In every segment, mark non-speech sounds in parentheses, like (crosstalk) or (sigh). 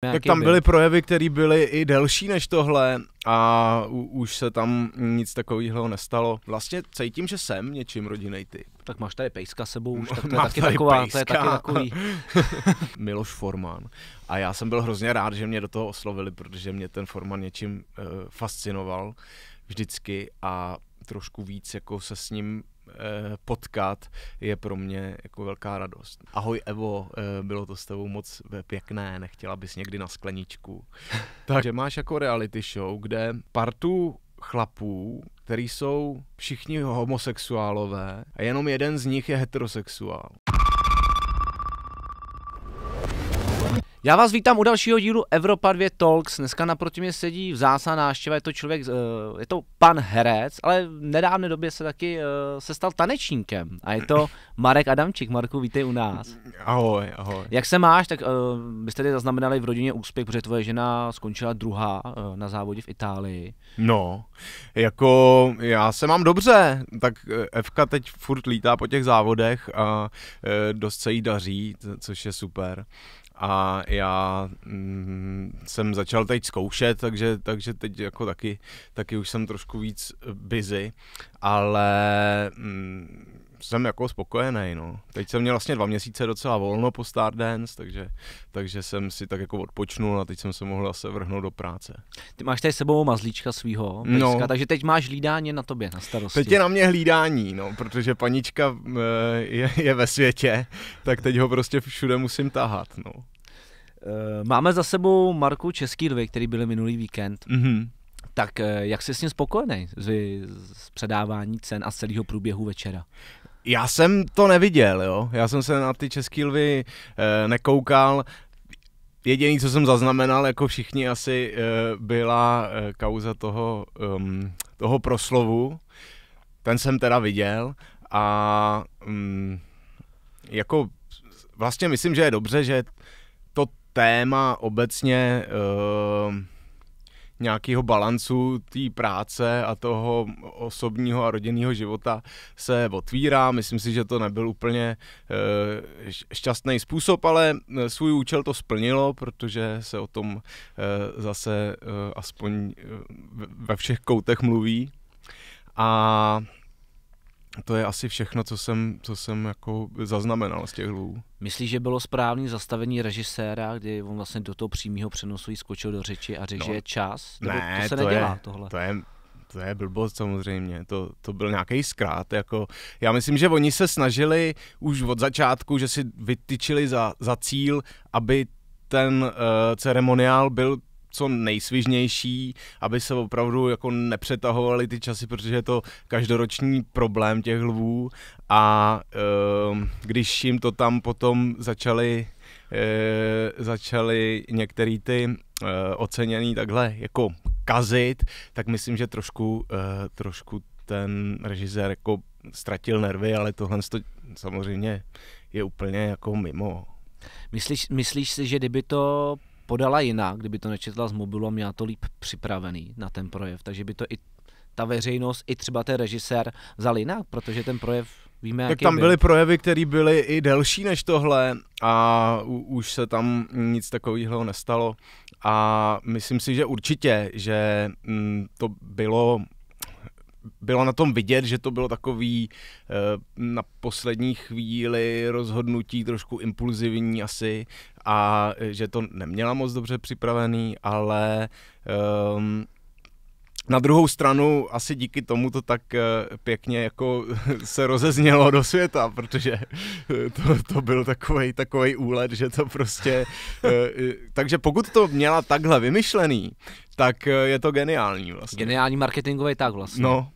Tak tam byly projevy, které byly i delší než tohle a u, už se tam nic takového nestalo. Vlastně cítím, že jsem něčím rodinej ty. Tak máš tady pejska sebou už, tak to je taky taková, pejska. to je taky takový. (laughs) Miloš Forman. A já jsem byl hrozně rád, že mě do toho oslovili, protože mě ten Forman něčím uh, fascinoval vždycky a trošku víc jako se s ním Eh, potkat, je pro mě jako velká radost. Ahoj Evo, eh, bylo to s tebou moc pěkné, nechtěla bys někdy na skleničku. (laughs) Takže máš jako reality show, kde partu chlapů, který jsou všichni homosexuálové a jenom jeden z nich je heterosexuál. Já vás vítám u dalšího dílu Evropa 2 Talks. Dneska naproti mě sedí vzácná návštěva, je to člověk, eh, je to pan herec, ale v nedávné době se taky eh, se stal tanečníkem. A je to (clears throat) Marek Adamčík. Marku, vítej u nás. Ahoj, ahoj. Jak se máš, tak eh, byste tady zaznamenali v rodině úspěch, protože tvoje žena skončila druhá na závodě v Itálii. No, jako já se mám dobře, tak Evka teď furt lítá po těch závodech a dost se jí daří, což je super a já mm, jsem začal teď zkoušet, takže, takže teď jako taky, taky už jsem trošku víc busy, ale mm, jsem jako spokojený, no. Teď jsem měl vlastně dva měsíce docela volno po Stardance, takže, takže jsem si tak jako odpočnul a teď jsem se mohl zase vrhnout do práce. Ty máš tady sebou mazlíčka svýho, pejska, no. takže teď máš hlídání na tobě, na starosti. Teď je na mě hlídání, no, protože panička eh, je, je ve světě, tak teď ho prostě všude musím tahat, no. Eh, máme za sebou Marku Český dvě, který byli minulý víkend. Mm-hmm. Tak eh, jak jsi s ním spokojený z, z předávání cen a z celého průběhu večera? Já jsem to neviděl, jo. Já jsem se na ty český lvy e, nekoukal. Jediný, co jsem zaznamenal, jako všichni asi, e, byla e, kauza toho, um, toho proslovu. Ten jsem teda viděl a um, jako vlastně myslím, že je dobře, že to téma obecně... E, nějakého balancu té práce a toho osobního a rodinného života se otvírá. Myslím si, že to nebyl úplně eh, šťastný způsob, ale eh, svůj účel to splnilo, protože se o tom eh, zase aspoň ve všech koutech mluví. A to je asi všechno, co jsem, co jsem jako zaznamenal z těch hlů. Myslíš, že bylo správné zastavení režiséra, kdy on vlastně do toho přímého přenosu skočil do řeči a řekl, no, že je čas? ne, to se to nedělá je, tohle. To je, to je blbost samozřejmě, to, to byl nějaký zkrát. Jako, já myslím, že oni se snažili už od začátku, že si vytyčili za, za cíl, aby ten uh, ceremoniál byl co nejsvižnější, aby se opravdu jako nepřetahovaly ty časy, protože je to každoroční problém těch lvů a ehm, když jim to tam potom začali eh, začaly některé ty eh, oceněný takhle jako kazit, tak myslím, že trošku, eh, trošku ten režisér jako ztratil nervy, ale tohle to samozřejmě je úplně jako mimo. Myslíš, myslíš si, že kdyby to podala jiná, kdyby to nečetla z mobilu a měla to líp připravený na ten projev. Takže by to i ta veřejnost, i třeba ten režisér vzal jinak, protože ten projev Víme, tak tam byl. byly projevy, které byly i delší než tohle a u, už se tam nic takového nestalo. A myslím si, že určitě, že m, mm, to bylo bylo na tom vidět, že to bylo takový eh, na poslední chvíli rozhodnutí, trošku impulzivní asi a eh, že to neměla moc dobře připravený, ale um, na druhou stranu asi díky tomu to tak eh, pěkně jako (laughs) se rozeznělo do světa, protože to, to byl takový takovej úlet, že to prostě... takže pokud to měla takhle vymyšlený, tak je to geniální vlastně. Geniální marketingový tak vlastně. No,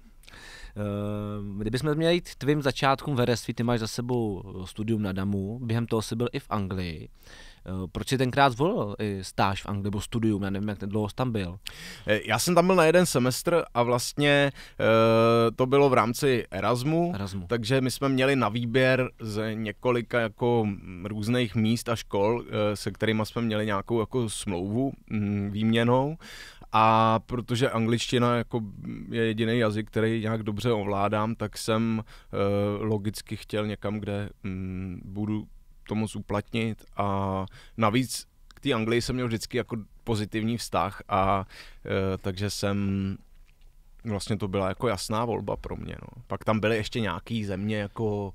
Ehm, kdybychom měli jít tvým začátkům vedeství, ty máš za sebou eh, studium na Damu, během toho jsi byl i v Anglii. Eh, proč jsi tenkrát zvolil stáž v Anglii nebo studium? Já nevím, jak dlouho jsi tam byl. Eh, já jsem tam byl na jeden semestr a vlastně e, to bylo v rámci Erasmu, Erasmu, takže my jsme měli na výběr z několika jako mm, různých míst a škol, e, se kterými jsme měli nějakou jako smlouvu m, mm, výměnou a protože angličtina jako je jediný jazyk, který nějak dobře ovládám, tak jsem eh, logicky chtěl někam, kde mm, budu to moc uplatnit. A navíc k té Anglii jsem měl vždycky jako pozitivní vztah, a eh, takže jsem vlastně to byla jako jasná volba pro mě. No. Pak tam byly ještě nějaké země jako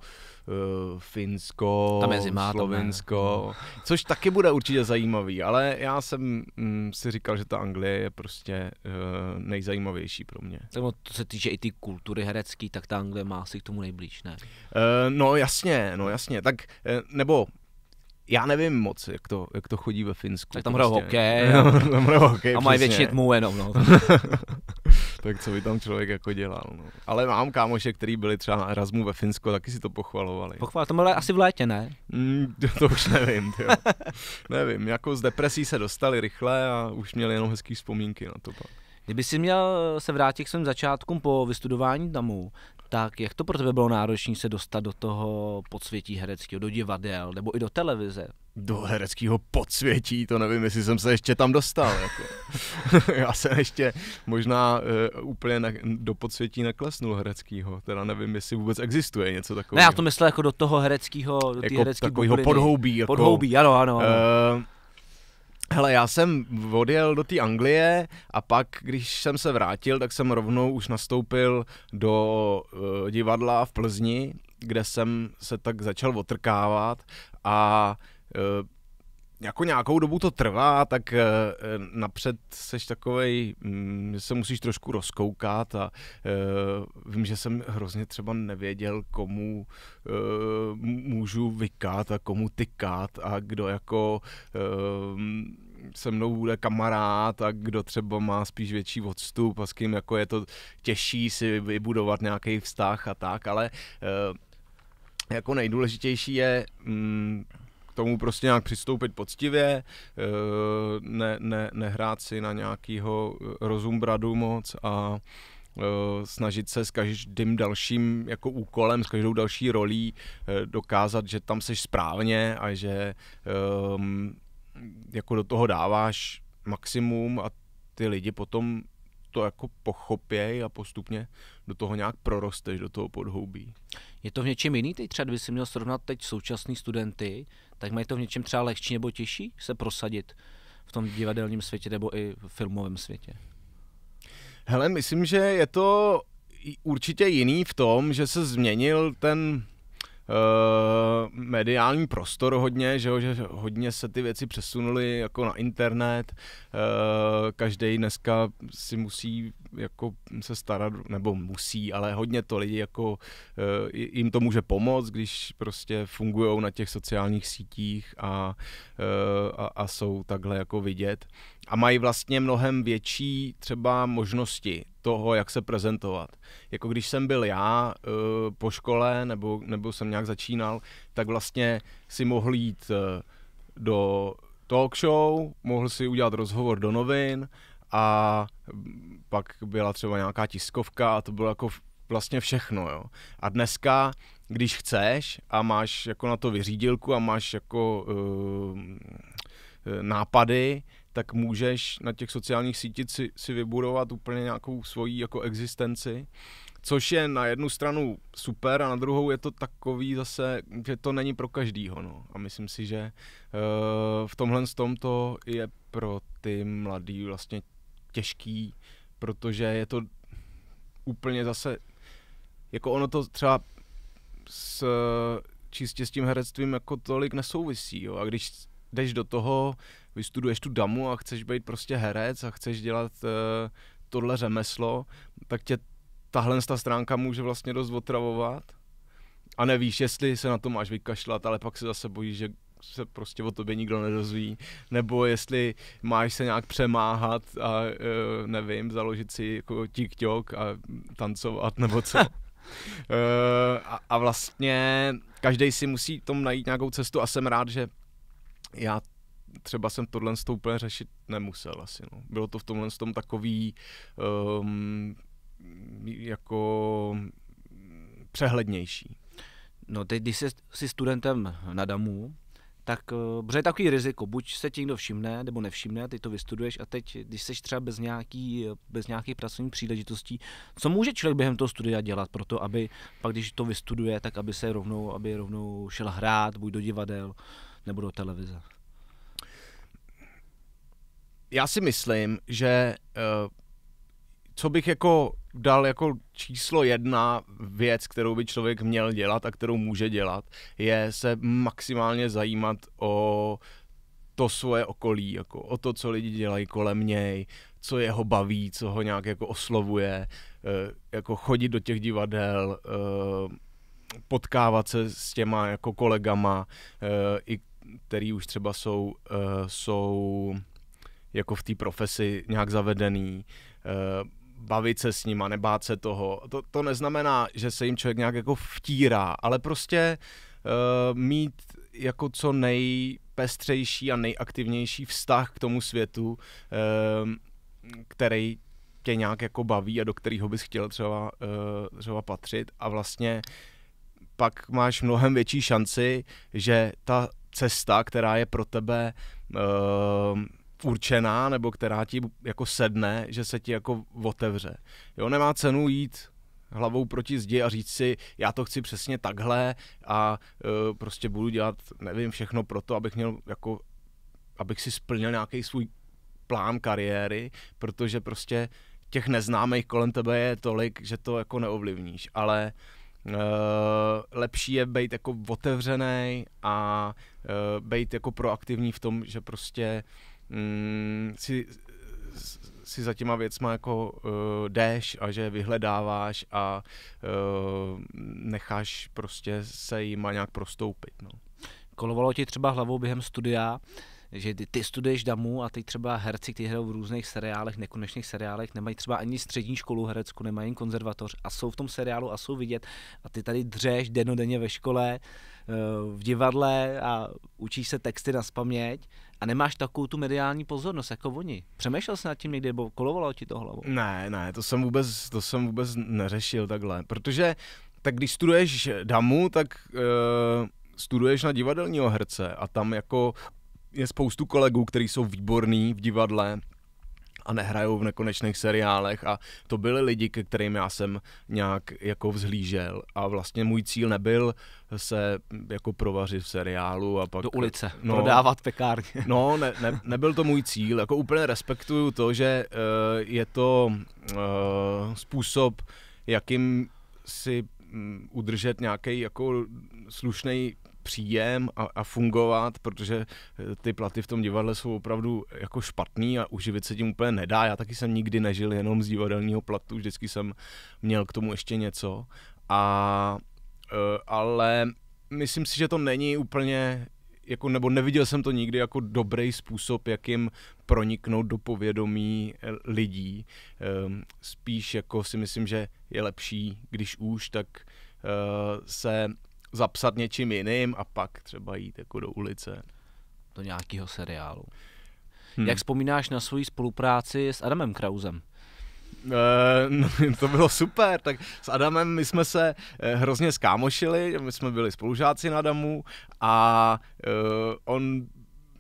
Eh, Finsko, tam je zima, Slovensko, tam no. je. což taky bude určitě zajímavý, ale já jsem mm, si říkal, že ta Anglie je prostě uh, nejzajímavější pro mě. Tak no, to se týče i ty kultury herecký, tak ta Anglie má asi k tomu nejblíž, ne? Uh, no jasně, no jasně, tak nebo já nevím moc, jak to, jak to chodí ve Finsku. Tak tam hrajou prostě. (laughs) tam hrajou hokej, A mají většině tmu jenom, no. (laughs) tak co by tam člověk jako dělal. No. Ale mám kámoše, který byli třeba na Erasmu ve Finsku, taky si to pochvalovali. Pochval, to bylo asi v létě, ne? Mm, to už nevím, jo. (laughs) nevím, jako z depresí se dostali rychle a už měli jenom hezký vzpomínky na to pak. Kdyby si měl se vrátit k svým začátkům po vystudování tamu, tak jak to pro tebe bylo náročné se dostat do toho podsvětí hereckého, do divadel nebo i do televize? do hereckého podsvětí, to nevím, jestli jsem se ještě tam dostal. Jako. (laughs) Já jsem ještě možná uh, úplně na, do podsvětí neklesnul hereckýho, teda nevím, jestli vůbec existuje něco takového. Ne, já to myslel jako do toho hereckého, do jako hereckého podhoubí. Jako, podhoubí, ano, ano. ano. Uh, Hele, já jsem odjel do té Anglie a pak, když jsem se vrátil, tak jsem rovnou už nastoupil do uh, divadla v Plzni, kde jsem se tak začal otrkávat a uh, Eh, jako nějakou dobu to trvá, tak eh, napřed seš takovej, mm, že se musíš trošku rozkoukat a eh, vím, že jsem hrozně třeba nevěděl, komu můžu vykat a komu tykat a kdo jako se mnou bude kamarád a kdo třeba má spíš větší odstup a s kým jako je to těžší si vybudovat nějaký vztah a tak, ale jako nejdůležitější je mm, tomu prostě nějak přistoupit poctivě, eh, ne, ne, nehrát si na nějakýho eh, rozumbradu moc a eh, snažit se s každým dalším jako úkolem, s každou další rolí dokázat, že tam jsi správně a že ehm, jako do toho dáváš maximum a ty lidi potom to jako pochopěj a postupně do toho nějak prorosteš, do toho podhoubí. Je to v něčem jiný teď třeba, kdyby si měl srovnat teď současný studenty, tak mají to v něčem třeba lehčí nebo těžší se prosadit v tom divadelním světě nebo i v filmovém světě? Hele, myslím, že je to určitě jiný v tom, že se změnil ten Eh, mediální prostor hodně, že, jo, že hodně se ty věci přesunuly jako na internet, uh, eh, každý dneska si musí jako se starat, nebo musí, ale hodně to lidi jako uh, jim to může pomoct, když prostě fungují na těch sociálních sítích a, uh, a, a jsou takhle jako vidět a mají vlastně mnohem větší třeba možnosti toho, jak se prezentovat. Jako když jsem byl já eh, po škole nebo, nebo jsem nějak začínal, tak vlastně si mohl jít eh, do talk show, mohl si udělat rozhovor do novin a pak byla třeba nějaká tiskovka a to bylo jako vlastně všechno. Jo. A dneska, když chceš a máš jako na to vyřídilku a máš jako uh, nápady, tak můžeš na těch sociálních sítích si, si vybudovat úplně nějakou svoji jako existenci, což je na jednu stranu super a na druhou je to takový zase, že to není pro každýho. No. A myslím si, že uh, v tomhle tom to je pro ty mladý vlastně těžký, protože je to úplně zase, jako ono to třeba s, čistě s tím herectvím jako tolik nesouvisí. Jo. A když jdeš do toho, vystuduješ tu damu a chceš být prostě herec a chceš dělat uh, tohle řemeslo, tak tě tahle ta stránka může vlastně dost otravovat a nevíš, jestli se na to máš vykašlat, ale pak se zase bojíš, že se prostě o tobě nikdo nedozví, nebo jestli máš se nějak přemáhat a uh, nevím, založit si jako tiktok a tancovat (laughs) nebo co. Uh, (laughs) a, a vlastně každý si musí tom najít nějakou cestu a jsem rád, že já třeba jsem tohle tou úplně řešit nemusel asi. No. Bylo to v tomhle tom takový um, jako přehlednější. No teď, když jsi, studentem na DAMu, tak eh, je takový riziko, buď se ti někdo všimne nebo nevšimne, ty to vystuduješ a teď, když jsi třeba bez, nějaký, bez nějaký pracovních příležitostí, co může člověk během toho studia dělat pro to, aby pak, když to vystuduje, tak aby se rovnou, aby rovnou šel hrát, buď do divadel, nebo do televize? Já si myslím, že eh, co bych jako dal jako číslo jedna věc, kterou by člověk měl dělat a kterou může dělat, je se maximálně zajímat o to svoje okolí, jako o to, co lidi dělají kolem něj, co jeho baví, co ho nějak jako oslovuje, eh, jako chodit do těch divadel, eh, potkávat se s těma jako kolegama, i který už třeba jsou, uh, jsou jako v té profesi nějak zavedený, uh, bavit se s nima, nebát se toho. To, to neznamená, že se jim člověk nějak jako vtírá, ale prostě uh, mít jako co nejpestřejší a nejaktivnější vztah k tomu světu, uh, který tě nějak jako baví a do kterého bys chtěl třeba, uh, třeba patřit a vlastně pak máš mnohem větší šanci, že ta cesta, která je pro tebe uh, určená, nebo která ti jako sedne, že se ti jako otevře. Jo, nemá cenu jít hlavou proti zdi a říct si, já to chci přesně takhle a uh, prostě budu dělat, nevím, všechno pro to, abych měl jako, abych si splnil nějaký svůj plán kariéry, protože prostě těch neznámých kolem tebe je tolik, že to jako neovlivníš, ale uh, Eh, lepší je být jako otevřený a eh, být jako proaktivní v tom, že prostě um, si, si za těma věcma jako uh, jdeš a že vyhledáváš a uh, necháš prostě se jima nějak prostoupit. No. Kolovalo ti třeba hlavou během studia, uh, že ty, ty studuješ damu a teď třeba herci, kteří hrajou v různých seriálech, nekonečných seriálech, nemají třeba ani střední školu herecku, nemají ani konzervatoř a jsou v tom seriálu a jsou vidět a ty tady dřeš denodenně ve škole, eh, v divadle a učíš se texty na spaměť a nemáš takovou tu mediální pozornost jako oni. Přemýšlel jsi nad tím někdy, nebo kolovalo ti to hlavou? Ne, ne, to jsem vůbec, to jsem vůbec neřešil takhle, protože tak když studuješ damu, tak uh, studuješ na divadelního herce a tam jako je spoustu kolegů, kteří jsou výborní v divadle a nehrajou v nekonečných seriálech a to byli lidi, ke kterým já jsem nějak jako vzhlížel a vlastně můj cíl nebyl se mm, jako provařit v seriálu a pak... Do ulice, no, prodávat pekárně. (laughs) No, ne, ne, nebyl to můj cíl, jako úplně respektuju to, že uh, je to uh, způsob, jakým si mm, udržet nějaký jako slušný příjem a, a fungovat, protože eh, ty platy v tom divadle jsou opravdu jako špatný a uživit se tím úplně nedá. Já taky jsem nikdy nežil jenom z divadelního platu, vždycky jsem měl k tomu ještě něco. A, eh, ale myslím si, že to není úplně jako, nebo neviděl jsem to nikdy jako dobrý způsob, jak jim proniknout do povědomí eh, lidí. Ehm, spíš jako si myslím, že je lepší, když už, tak se zapsat něčím jiným a pak třeba jít jako do ulice. Do nějakého seriálu. Hmm. Jak vzpomínáš na svoji spolupráci s Adamem Krausem? Eh, (laughs) no, to bylo super, tak s Adamem my jsme se eh, hrozně skámošili, my jsme byli spolužáci na Adamu a eh, on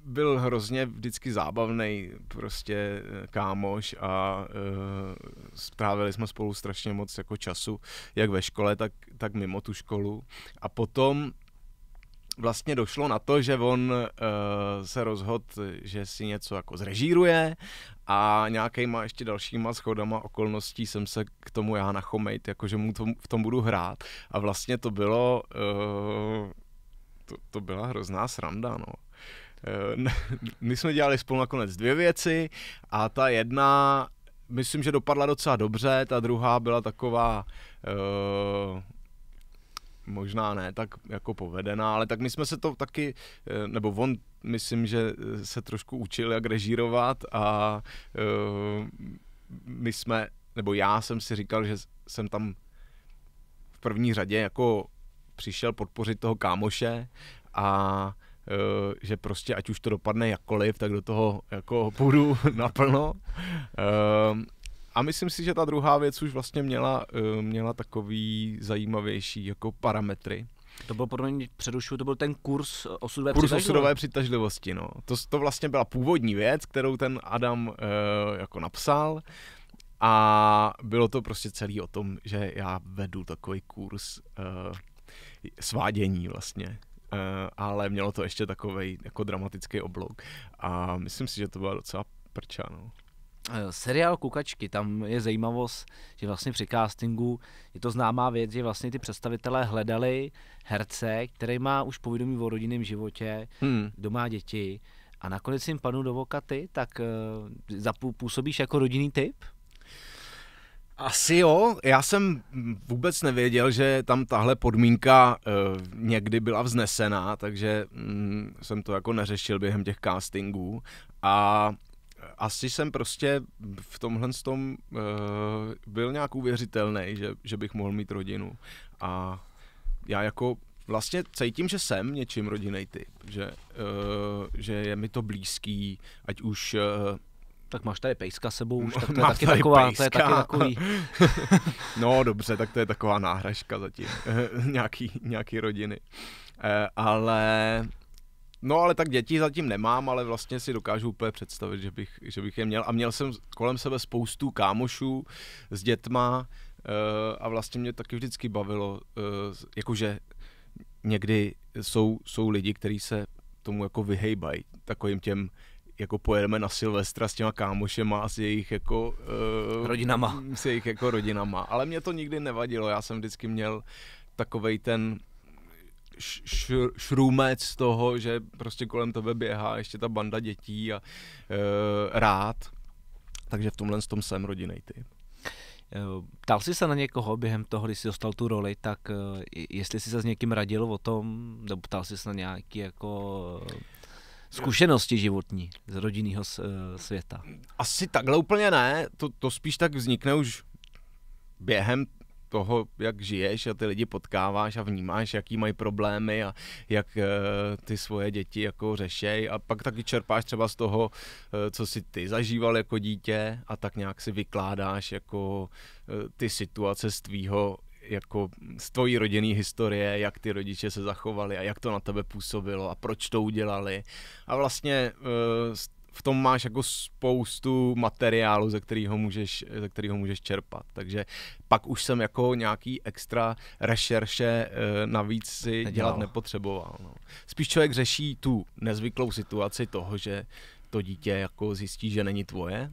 byl hrozně vždycky zábavný prostě eh, kámoš a e, strávili jsme spolu strašně moc jako času, jak ve škole, tak, tak mimo tu školu. A potom vlastně došlo na to, že on e, se rozhodl, že si něco jako zrežíruje a nějakýma ještě dalšíma schodama okolností jsem se k tomu já nachomejt, jakože mu to, v tom budu hrát. A vlastně to bylo... E, to, to byla hrozná sranda, no. Eh, (laughs) my jsme dělali spolu nakonec dvě věci a ta jedna, myslím, že dopadla docela dobře, ta druhá byla taková, eh, možná ne tak jako povedená, ale tak my jsme se to taky, eh, nebo on myslím, že se trošku učil, jak režírovat a my jsme, nebo já jsem si říkal, že jsem tam v první řadě jako přišel podpořit toho kámoše a Eh, že prostě ať už to dopadne jakkoliv, tak do toho jako půjdu (laughs) naplno. Ehm, a myslím si, že ta druhá věc už vlastně měla, eh, měla takový zajímavější jako parametry. To byl podle mě předušu, to byl ten kurz osudové kurz přitažlivosti. osudové přitažlivosti, no. To, to vlastně byla původní věc, kterou ten Adam eh, jako napsal a bylo to prostě celý o tom, že já vedu takový kurz uh, svádění vlastně. Eh, ale mělo to ještě takový jako dramatický oblouk a myslím si, že to byla docela prča. No. Eh, seriál Kukačky, tam je zajímavost, že vlastně při castingu je to známá věc, že vlastně ty představitelé hledali herce, který má už povědomí o rodinném životě, hmm. kdo má děti a nakonec jim panu do voka ty, tak uh, působíš jako rodinný typ? Asi jo, já jsem vůbec nevěděl, že tam tahle podmínka e, někdy byla vznesená, takže mm, jsem to jako neřešil během těch castingů a asi jsem prostě v tomhle tom e, byl nějak uvěřitelný, že, že bych mohl mít rodinu a já jako vlastně cítím, že jsem něčím rodinej typ, že, e, že je mi to blízký, ať už E, tak máš tady pejska sebou už, tak to je taky taková, pejska. to je taky takový. (laughs) no dobře, tak to je taková náhražka zatím, (laughs) nějaký, nějaký rodiny. Eh, ale No ale tak děti zatím nemám, ale vlastně si dokážu úplně představit, že bych, že bych je měl. A měl jsem kolem sebe spoustu kámošů s dětma eh, a vlastně mě taky vždycky bavilo, eh, jakože někdy jsou, jsou lidi, kteří se tomu jako vyhejbají, takovým těm jako pojedeme na Silvestra s těma kámošema a s jejich jako... Uh, rodinama. S jejich jako rodinama. Ale mě to nikdy nevadilo, já jsem vždycky měl takovej ten š- šrůmec z toho, že prostě kolem tebe běhá ještě ta banda dětí a uh, rád. Takže v tomhle tom jsem rodinej ty. Eh, ptal jsi se na někoho během toho, když jsi dostal tu roli, tak jestli jsi se s někým radil o tom, nebo ptal jsi se na nějaký jako zkušenosti životní z rodinného eh, světa? Asi takhle úplně ne, to, to spíš tak vznikne už během toho, jak žiješ a ty lidi potkáváš a vnímáš, jaký mají problémy a jak eh, ty svoje děti jako řešej a pak taky čerpáš třeba z toho, eh, co si ty zažíval jako dítě a tak nějak si vykládáš jako ty situace z tvýho jako z tvojí rodinný historie, jak ty rodiče se zachovali a jak to na tebe působilo a proč to udělali. A vlastně eh, v tom máš jako spoustu materiálu, ze kterého můžeš, ze kterého můžeš čerpat. Takže pak už jsem jako nějaký extra rešerše eh, navíc si Nedělal. dělat nepotřeboval. No. Spíš člověk řeší tu nezvyklou situaci toho, že to dítě jako zjistí, že není tvoje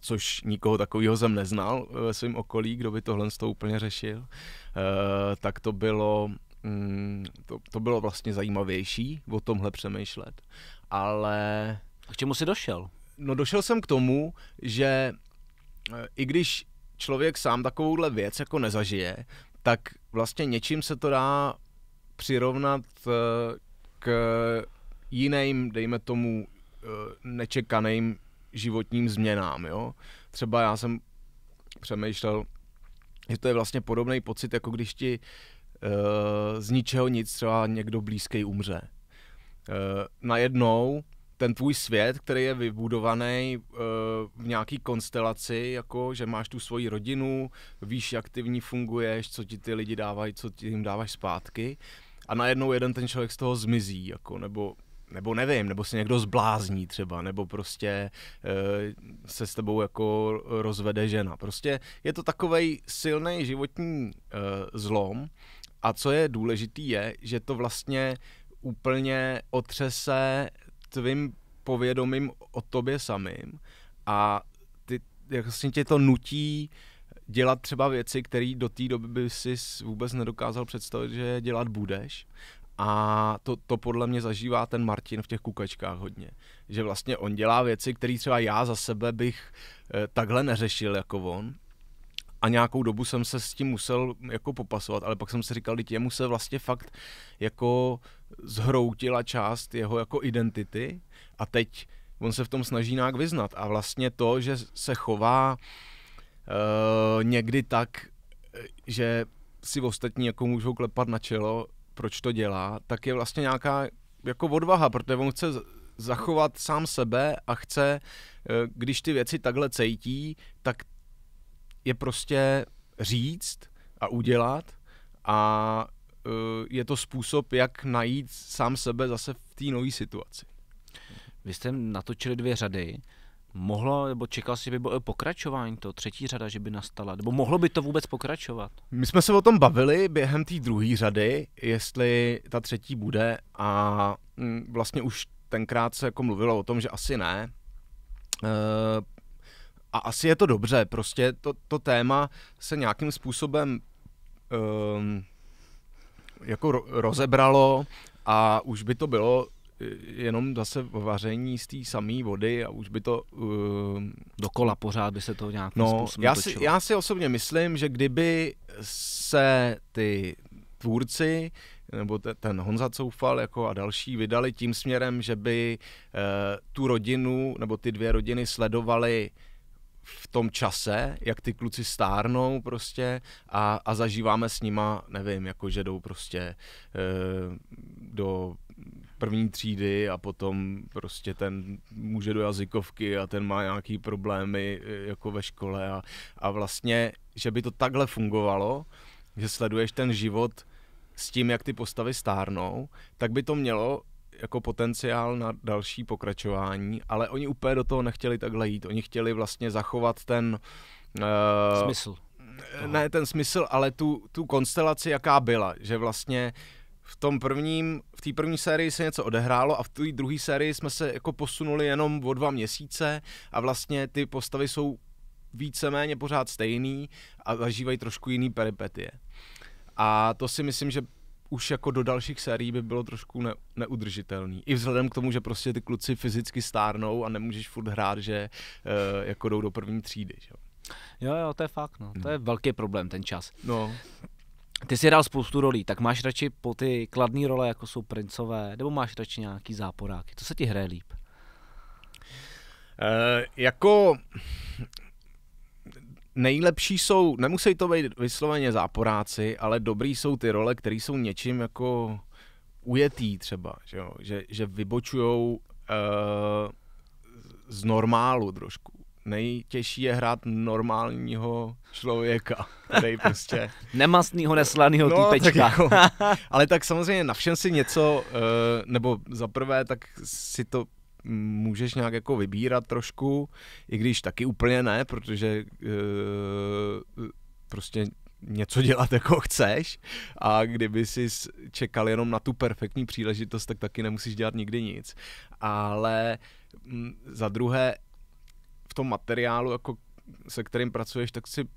což nikoho takového jsem neznal eh, ve svém okolí, kdo by tohle z toho úplně řešil, eh, tak to bylo, mm, to, to bylo vlastně zajímavější o tomhle přemýšlet, ale... K čemu jsi došel? No došel jsem k tomu, že eh, i když člověk sám takovouhle věc jako nezažije, tak vlastně něčím se to dá přirovnat k jiným, dejme tomu, nečekaným životním změnám. Jo? Třeba já jsem přemýšlel, že to je vlastně podobný pocit, jako když ti uh, z ničeho nic třeba někdo blízký umře. Uh, najednou ten tvůj svět, který je vybudovaný uh, v nějaký konstelaci, jako že máš tu svoji rodinu, víš, jak ty v ní funguješ, co ti ty lidi dávají, co ti jim dáváš zpátky, a najednou jeden ten člověk z toho zmizí, jako, nebo nebo nevím, nebo se někdo zblázní třeba, nebo prostě e, se s tebou jako rozvede žena. Prostě je to takový silný životní e, zlom a co je důležitý je, že to vlastně úplně otřese tvým povědomím o tobě samým a ty, jak vlastně tě to nutí dělat třeba věci, které do té doby by si vůbec nedokázal představit, že dělat budeš. A to, to podle mě zažívá ten Martin v těch kukačkách hodně. Že vlastně on dělá věci, které třeba já za sebe bych eh, takhle neřešil jako on. A nějakou dobu jsem se s tím musel jako popasovat, ale pak jsem si říkal, že mu se vlastně fakt jako zhroutila část jeho jako identity a teď on se v tom snaží nějak vyznat. A vlastně to, že se chová e, někdy tak, eh, že si ostatní jako můžou klepat na čelo, proč to dělá, tak je vlastně nějaká jako odvaha, protože on chce zachovat sám sebe a chce, eh, když ty věci takhle cejtí, tak je prostě říct a udělat a eh, je to způsob, jak najít sám sebe zase v té nové situaci. Vy jste natočili dvě řady mohlo, nebo čekal si, že by bylo pokračování to, třetí řada, že by nastala, nebo mohlo by to vůbec pokračovat? My jsme se o tom bavili během té druhé řady, jestli ta třetí bude a mm, vlastně už tenkrát se jako mluvilo o tom, že asi ne. Eh, a asi je to dobře, prostě to, to téma se nějakým způsobem ehm, jako rozebralo a už by to bylo Eh, jenom zase vaření z té samé vody a už by to... Uh, Dokola pořád by se to nějak no, způsobem já si, já si osobně myslím, že kdyby se ty tvůrci nebo te, ten Honza Coufal jako a další vydali tím směrem, že by uh, tu rodinu nebo ty dvě rodiny sledovali v tom čase, jak ty kluci stárnou prostě a, a zažíváme s nima, nevím, jako že jdou prostě e, do první třídy a potom prostě ten může do jazykovky a ten má nějaký problémy e, jako ve škole a, a vlastně, že by to takhle fungovalo, že sleduješ ten život s tím, jak ty postavy stárnou, tak by to mělo jako potenciál na další pokračování, ale oni úplně do toho nechtěli takhle jít. Oni chtěli vlastně zachovat ten... Uh, smysl. Ne ten smysl, ale tu, tu konstelaci, jaká byla. Že vlastně uh, v tom prvním, v té první sérii se něco odehrálo a v té druhé sérii jsme se jako posunuli jenom o dva měsíce a vlastně ty postavy jsou víceméně pořád stejný a zažívají trošku jiný peripetie. A to si myslím, že už jako do dalších sérií by bylo trošku ne, neudržitelný. I vzhledem k tomu, že prostě ty kluci fyzicky stárnou a nemůžeš furt hrát, že uh, jako jdou do první třídy. Že? Jo, jo, to je fakt, no. To no. je velký problém, ten čas. No ty si hrál spoustu rolí, tak máš radši po ty kladné role, jako jsou princové, nebo máš radši nějaký záporáky? Co se ti hraje líp? Uh, jako nejlepší jsou, nemusí to být vysloveně záporáci, ale dobrý jsou ty role, které jsou něčím jako ujetý třeba, že, jo? že, že vybočujou uh, z normálu trošku nejtěžší je hrát normálního člověka, který (laughs) prostě... Nemastnýho, neslanýho no, týpečka. Tak jako, (laughs) ale tak samozřejmě na všem si něco, eh, nebo za prvé, tak si to můžeš nějak jako vybírat trošku, i když taky úplně ne, protože eh, prostě něco dělat jako chceš a kdyby si čekal jenom na tu perfektní příležitost, tak taky nemusíš dělat nikdy nic. Ale mm, za druhé tom materiálu, jako se kterým pracuješ, tak si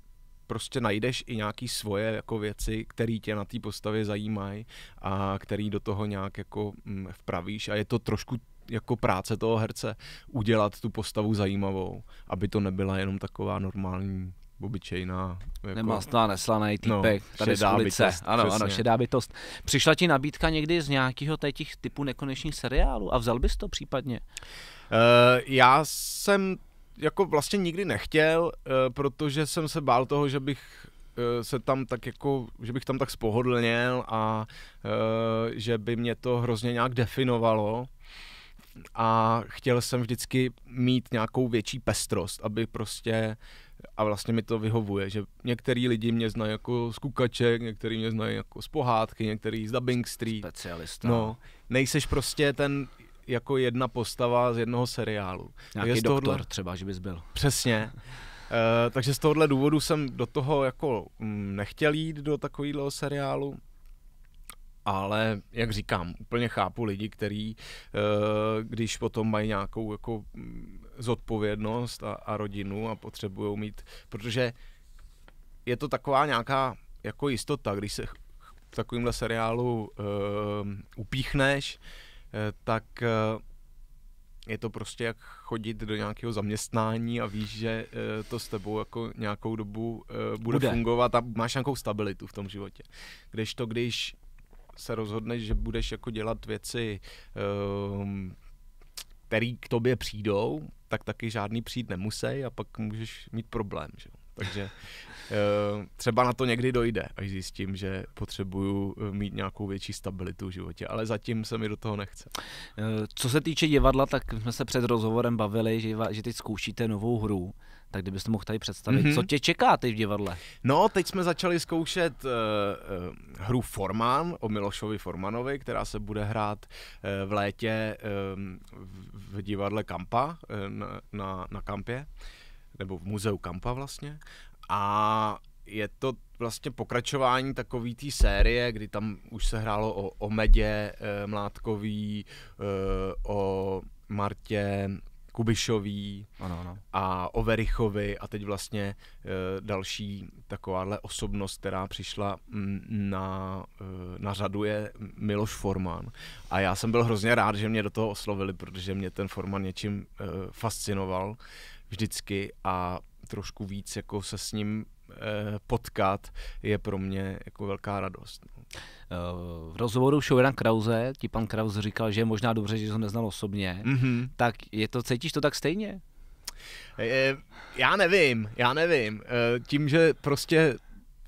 prostě najdeš i nějaký svoje jako věci, které tě na té postavě zajímají a který do toho nějak jako mm, vpravíš a je to trošku jako práce toho herce udělat tu postavu zajímavou, aby to nebyla jenom taková normální obyčejná. Jako... Nemastná, neslaný no, týpek, no, tady z ulice. Bytost, ano, přesně. ano, šedá bytost. Přišla ti nabídka někdy z nějakého těch typů nekonečných seriálů a vzal bys to případně? Uh, já jsem jako vlastně nikdy nechtěl, eh, protože jsem se bál toho, že bych eh, se tam tak jako, že bych tam tak spohodlněl a eh, že by mě to hrozně nějak definovalo a chtěl jsem vždycky mít nějakou větší pestrost, aby prostě a vlastně mi to vyhovuje, že některý lidi mě znají jako z kukaček, některý mě znají jako z pohádky, některý z Dubbing Street. Specialista. No, nejseš prostě ten jako jedna postava z jednoho seriálu. Nějaký doktor tohohle... třeba, že bys byl. Přesně. Uh, (laughs) takže z tohohle důvodu jsem do toho jako mm, nechtěl jít do takového seriálu, ale jak říkám, úplně chápu lidi, kteří, eh, když potom mají nějakou jako mm, zodpovědnost a, a rodinu a potřebují mít, protože je to taková nějaká jako jistota, když se v takovémhle seriálu uh, upíchneš, Eh, tak eh, je to prostě jak chodit do nějakého zaměstnání a víš, že eh, to s tebou jako nějakou dobu bude, bude. fungovat a máš nějakou stabilitu v tom životě. Když to, když se rozhodneš, že budeš jako dělat věci, ehm, které k tobě přijdou, tak taky žádný přijít nemusí a pak můžeš mít problém. Že? Takže eh, třeba na to někdy dojde, až zjistím, že potřebuju eh, mít nějakou větší stabilitu v životě, ale zatím se mi do toho nechce. Eh, co se týče divadla, tak jsme se před rozhovorem bavili, že, že teď zkoušíte novou hru. Tak kdybyste mohl tady představit, mm-hmm. co tě čeká ty v divadle? No, teď jsme začali zkoušet uh, hru Forman o Milošovi Formanovi, která se bude hrát uh, v létě uh, v, v divadle Kampa uh, na, na, na Kampě. Uh, nebo v muzeu Kampa vlastně. A je to vlastně pokračování takové té série, kdy tam už se hrálo o, o Medě e, eh, Mládkový, e, o Martě Kubišový ano, ano. a o Verichovi a teď vlastně e, další takováhle osobnost, která přišla mm, na, e, na řadu je Miloš Forman. A já jsem byl hrozně rád, že mě do toho oslovili, protože mě ten Forman něčím e, fascinoval vždycky a trošku víc jako se s ním eh, potkat, je pro mě jako velká radost. Eh, v rozhovoru Šojana Krause ti pan Krause říkal, že je možná dobře, že ho neznal osobně. Mm-hmm. Tak je to, cítíš to tak stejně? Eh, já nevím, já nevím. Tím, že prostě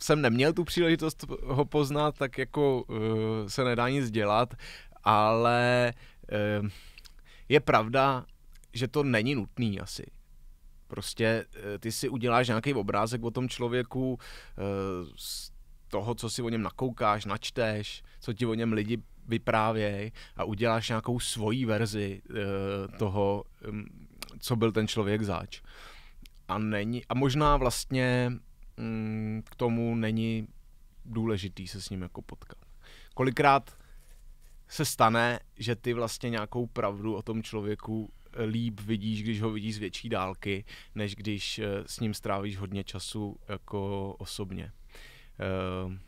jsem neměl tu příležitost ho poznat, tak jako se nedá nic dělat, ale je pravda, že to není nutný asi Prostě eh, ty si uděláš nějaký obrázek o tom člověku eh, z toho, co si o něm nakoukáš, načteš, co ti o něm lidi vyprávějí a uděláš nějakou svoji verzi eh, toho, hm, co byl ten člověk zač. A, není, a možná vlastně hm, k tomu není důležitý se s ním jako potkat. Kolikrát se stane, že ty vlastně nějakou pravdu o tom člověku líp vidíš, když ho vidíš z větší dálky, než když eh, s ním strávíš hodně času jako osobně. Eh,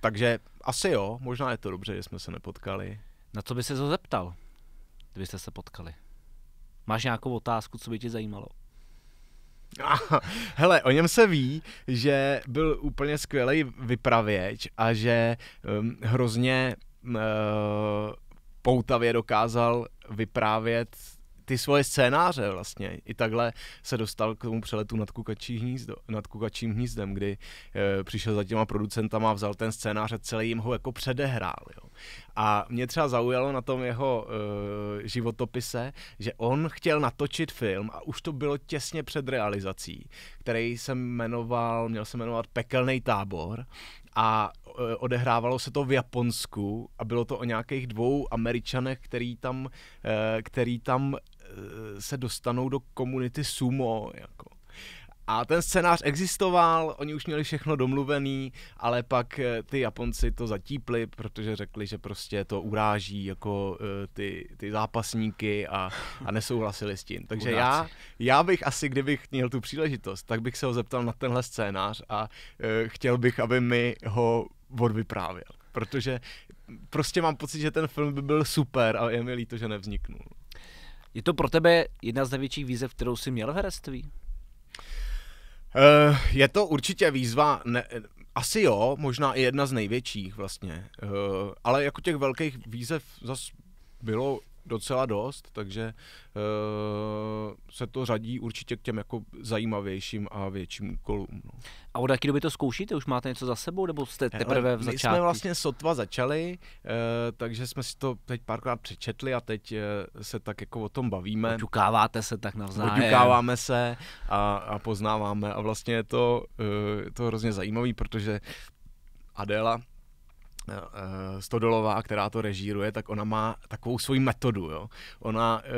takže asi jo, možná je to dobře, že jsme se nepotkali. Na co by se ho zeptal, kdybyste se potkali? Máš nějakou otázku, co by tě zajímalo? Ah, (laughs) hele, o něm se ví, že byl úplně skvělý vypravěč a že um, hrozně uh, poutavě dokázal vyprávět ty svoje scénáře vlastně. I takhle se dostal k tomu přeletu nad, kukačí hnízdo, nad kukačím hnízdem, kdy e, přišel za těma producentama, vzal ten scénář a celý jim ho jako předehrál. Jo. A mě třeba zaujalo na tom jeho e, životopise, že on chtěl natočit film a už to bylo těsně před realizací, který se jmenoval, měl se jmenovat Pekelný tábor a e, odehrávalo se to v Japonsku a bylo to o nějakých dvou američanech, který tam, e, který tam e, se dostanou do komunity sumo, jako. A ten scénář existoval, oni už měli všechno domluvený, ale pak eh, ty Japonci to zatípli, protože řekli, že prostě to uráží jako eh, ty, ty zápasníky a, a nesouhlasili s tím. Takže já, já bych asi, kdybych měl tu příležitost, tak bych se ho zeptal na tenhle scénář a eh, chtěl bych, aby mi ho odvyprávěl. Protože prostě mám pocit, že ten film by byl super, ale je mi líto, že nevzniknul. Je to pro tebe jedna z největších výzev, kterou jsi měl v herectví? Eh, je to určitě výzva, ne, asi jo, možná i jedna z největších vlastně, eh, ale jako těch velkých výzev zase bylo docela dost, takže uh, se to řadí určitě k těm jako zajímavějším a větším úkolům. No. A od jaké doby to zkoušíte? Už máte něco za sebou, nebo jste teprve v začátku? My jsme vlastně sotva začali, uh, takže jsme si to teď párkrát přečetli a teď uh, se tak jako o tom bavíme. Oťukáváte se tak navzájem. Oťukáváme se a, a poznáváme a vlastně je to, uh, to hrozně zajímavý, protože Adela. Eh, Stodolová, která to režíruje, tak ona má takovou svoji metodu. Jo? Ona eh,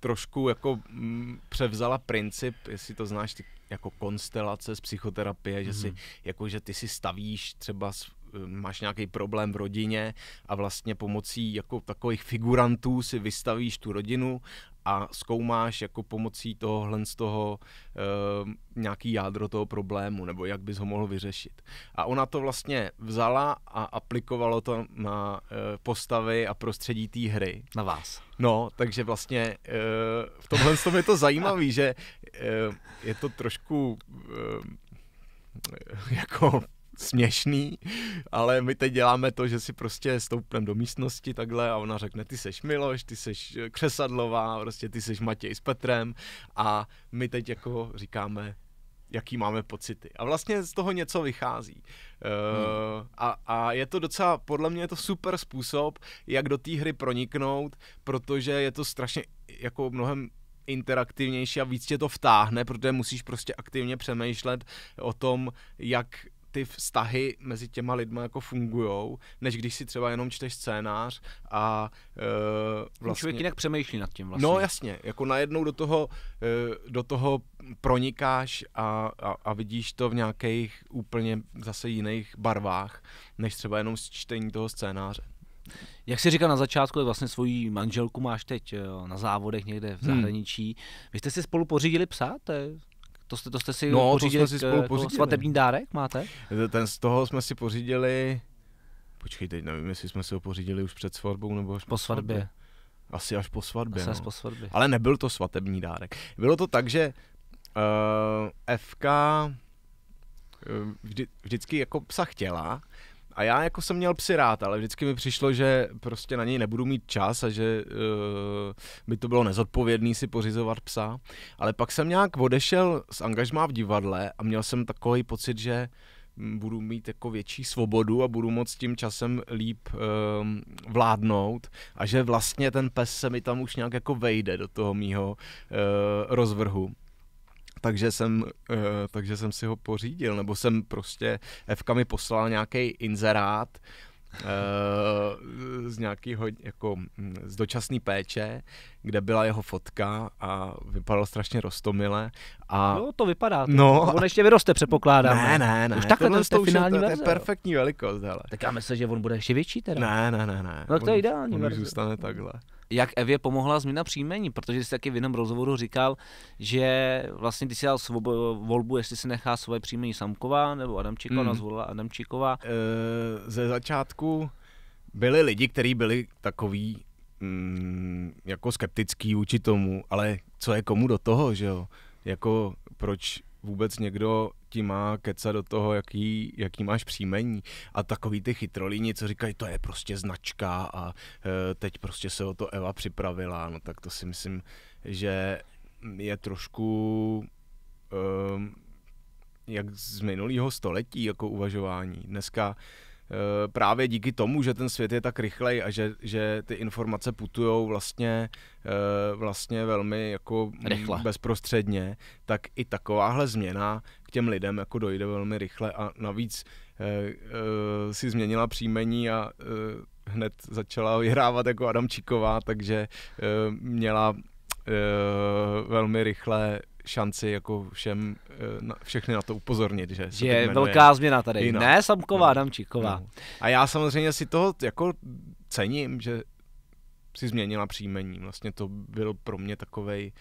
trošku jako mm, převzala princip, jestli to znáš, ty, jako konstelace z psychoterapie, mm-hmm. že si, mhm. jako že ty si stavíš třeba eh, máš nějaký problém v rodině a vlastně pomocí jako takových figurantů si vystavíš tu rodinu a zkoumáš jako pomocí tohohle z toho e, nějaký jádro toho problému, nebo jak bys ho mohl vyřešit. A ona to vlastně vzala a aplikovalo to na e, postavy a prostředí té hry. Na vás. No, takže vlastně e, v tomhle tom je to zajímavé, že e, je to trošku e, jako směšný, ale my teď děláme to, že si prostě stoupneme do místnosti takhle a ona řekne, ty seš Miloš, ty seš eh, Křesadlová, prostě ty seš Matěj s Petrem a my teď jako říkáme, jaký máme pocity. A vlastně z toho něco vychází. Eh, hmm. a, a je to docela, podle mě je to super způsob, jak do té hry proniknout, protože je to strašně jako mnohem interaktivnější a víc tě to vtáhne, protože musíš prostě aktivně přemýšlet o tom, jak ty vztahy mezi těma lidma jako fungujou, než když si třeba jenom čteš scénář a uh, vlastně... Člověk jinak přemýšlí nad tím no, vlastně. No jasně, jako najednou do toho, uh, do toho pronikáš a, a, a vidíš to v nějakých úplně zase jiných barvách, než třeba jenom z čtení toho scénáře. Jak jsi říkal na začátku, vlastně svoji manželku máš teď e, na závodech někde v hmm. zahraničí. Hmm. Vy jste si spolu pořídili psa? To je to jste, to jste si no, pořídili, to jsme si spolu eh, pořídili. svatební dárek máte? Ten z toho jsme si pořídili, počkej, teď nevím, jestli jsme si ho pořídili už před svatbou nebo až po svatbě. svatbě. Asi až po svatbě. Asi no. až po svatbě. Ale nebyl to svatební dárek. Bylo to tak, že uh, eh, FK eh, vždy, vždycky jako psa chtěla, a já jako jsem měl psy rád, ale vždycky mi přišlo, že prostě na něj nebudu mít čas a že uh, by to bylo nezodpovědný si pořizovat psa. Ale pak jsem nějak odešel z angažmá v divadle a měl jsem takový pocit, že hm, budu mít jako větší svobodu a budu moc tím časem líp uh, vládnout a že vlastně ten pes se mi tam už nějak jako vejde do toho mýho uh, rozvrhu takže jsem, eh, takže jsem si ho pořídil, nebo jsem prostě, Evka mi poslal nějaký inzerát, eh, z nějakého jako hm, z dočasné péče, kde byla jeho fotka a vypadal strašně rostomile. A, no to vypadá. To. No, on ještě vyroste, předpokládám. Ne, ne, ne. Už takhle to, to, finální to, je perfektní velikost. Hele. Tak já myslím, že on bude ještě větší teda. Ne, ne, ne. ne. No to je ideální. On už zůstane takhle jak Evě pomohla změna příjmení, protože jsi taky v jednom rozhovoru říkal, že vlastně ty si dal svobo- volbu, jestli si nechá svoje příjmení Samková nebo Adamčíková, hmm. nazvolila Adamčíková. E, ze začátku byli lidi, kteří byli takový mm, jako skeptický vůči tomu, ale co je komu do toho, že jo? Jako proč vůbec někdo ti má keca do toho, jaký, jaký máš příjmení. A takový ty chytrolíni, co říkají, to je prostě značka a e, teď prostě se o to Eva připravila, no tak to si myslím, že je trošku um, jak z minulého století jako uvažování. Dneska uh, Eh, právě díky tomu, že ten svět je tak rychlej a že, že ty informace putují vlastně, eh, vlastně velmi jako rychle. bezprostředně, tak i takováhle změna k těm lidem jako dojde velmi rychle a navíc eh, si změnila příjmení a hned začala vyhrávat jako Adamčíková, takže měla velmi rychle šanci jako všem, eh, na, všechny na to upozornit, že se Je velká změna tady, jinak. ne Samková, no. Damčíková. No. A já samozřejmě si toho jako cením, že si změnila příjmení, vlastně to byl pro mě takovej,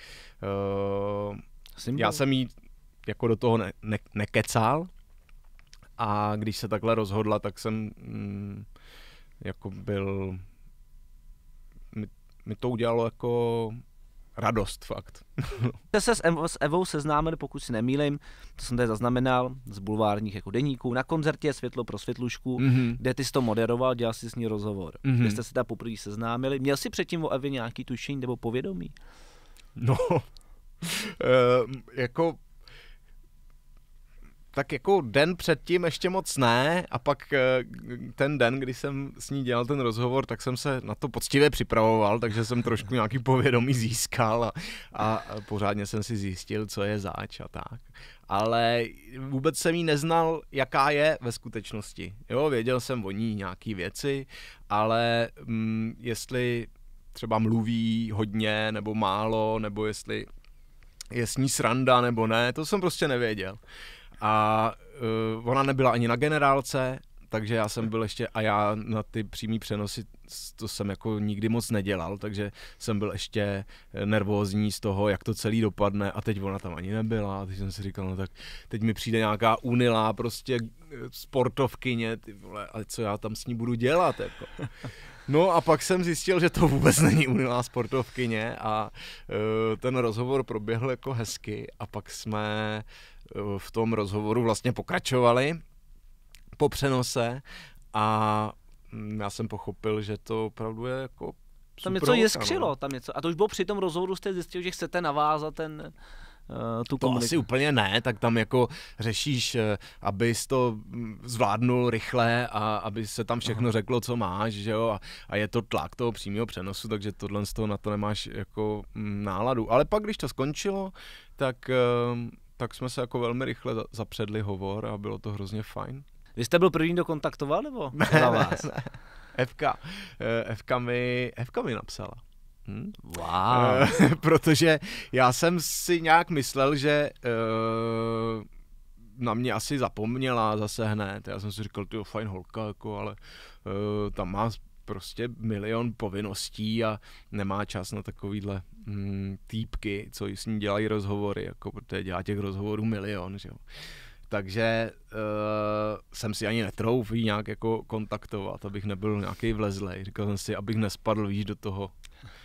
uh, já jsem jí jako do toho ne, ne, nekecal a když se takhle rozhodla, tak jsem mm, jako byl, mi, mi to udělalo jako radost fakt. (laughs) Jste se s, Evo, s Evou seznámili, pokud si nemýlim, to jsem tady zaznamenal, z bulvárních jako deníků, na koncertě Světlo pro světlušku, mm-hmm. kde ty jsi to moderoval, dělal jsi s ní rozhovor, mm-hmm. kde jste se tam poprvé seznámili. Měl jsi předtím o Evě nějaký tušení nebo povědomí? No, (laughs) e, jako tak jako den předtím ještě moc ne a pak eh, ten den, kdy jsem s ní dělal ten rozhovor, tak jsem se na to poctivě připravoval, takže jsem trošku nějaký povědomí získal a, a pořádně jsem si zjistil, co je záč a tak. Ale vůbec jsem jí neznal, jaká je ve skutečnosti. Jo, věděl jsem o ní nějaký věci, ale mm, jestli třeba mluví hodně nebo málo, nebo jestli je s ní sranda nebo ne, to jsem prostě nevěděl. A uh, ona nebyla ani na generálce, takže já jsem byl ještě, a já na ty přímý přenosy, to jsem jako nikdy moc nedělal, takže jsem byl ještě eh, nervózní z toho, jak to celý dopadne a teď ona tam ani nebyla, a teď jsem si říkal, no tak teď mi přijde nějaká unilá prostě eh, sportovkyně, ty vole, a co já tam s ní budu dělat, jako. (laughs) No a pak jsem zjistil, že to vůbec není unilá sportovkyně a uh, ten rozhovor proběhl jako hezky a pak jsme uh, Eh, v tom rozhovoru vlastně pokračovali po přenose a mm, já jsem pochopil, že to opravdu je jako tam něco jeskřilo, no. tam něco. A to už bylo při tom rozhovoru, jste zjistil, že chcete navázat ten, eh, tu to komunik- asi úplně ne, tak tam jako řešíš, eh, abys to mm, zvládnul rychle a aby se tam všechno Aha. řeklo, co máš, že jo, a, a je to tlak toho přímého přenosu, takže tohle z toho na to nemáš jako mm, náladu. Ale pak, když to skončilo, tak ehm, tak jsme se jako velmi rychle zapředli hovor a bylo to hrozně fajn. Vy jste byl první, kdo kontaktoval, nebo ne, na vás? Ne, ne. FK, eh, FK, mi, Fk mi napsala. Hm? Wow. Eh, (laughs) protože já jsem si nějak myslel, že eh, na mě asi zapomněla zase hned. Já jsem si říkal, ty fajn holka, jako, ale tam má prostě milion povinností a nemá čas na takovýhle mm, týpky, co s ní dělají rozhovory, jako protože dělá těch rozhovorů milion, že jo. Takže uh, jsem si ani netrouf jí nějak jako kontaktovat, abych nebyl nějaký vlezlej. Říkal jsem si, abych nespadl, víš, do toho.